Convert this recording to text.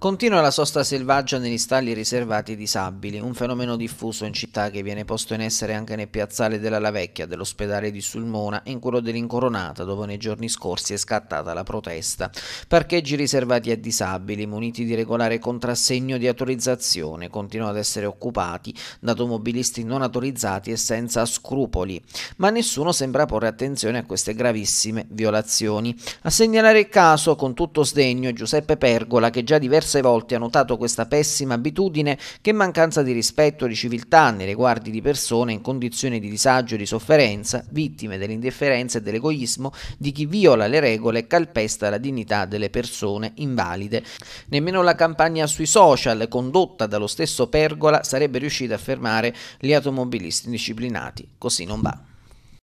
Continua la sosta selvaggia negli stalli riservati ai disabili, un fenomeno diffuso in città che viene posto in essere anche nel piazzale della La Vecchia, dell'ospedale di Sulmona e in quello dell'Incoronata, dove nei giorni scorsi è scattata la protesta. Parcheggi riservati a disabili, muniti di regolare contrassegno di autorizzazione, continuano ad essere occupati da automobilisti non autorizzati e senza scrupoli. Ma nessuno sembra porre attenzione a queste gravissime violazioni. A segnalare il caso con tutto sdegno Giuseppe Pergola, che già diversi diverse volte ha notato questa pessima abitudine che mancanza di rispetto e di civiltà nei riguardi di persone in condizioni di disagio e di sofferenza, vittime dell'indifferenza e dell'egoismo di chi viola le regole e calpesta la dignità delle persone invalide. Nemmeno la campagna sui social condotta dallo stesso Pergola sarebbe riuscita a fermare gli automobilisti indisciplinati. Così non va.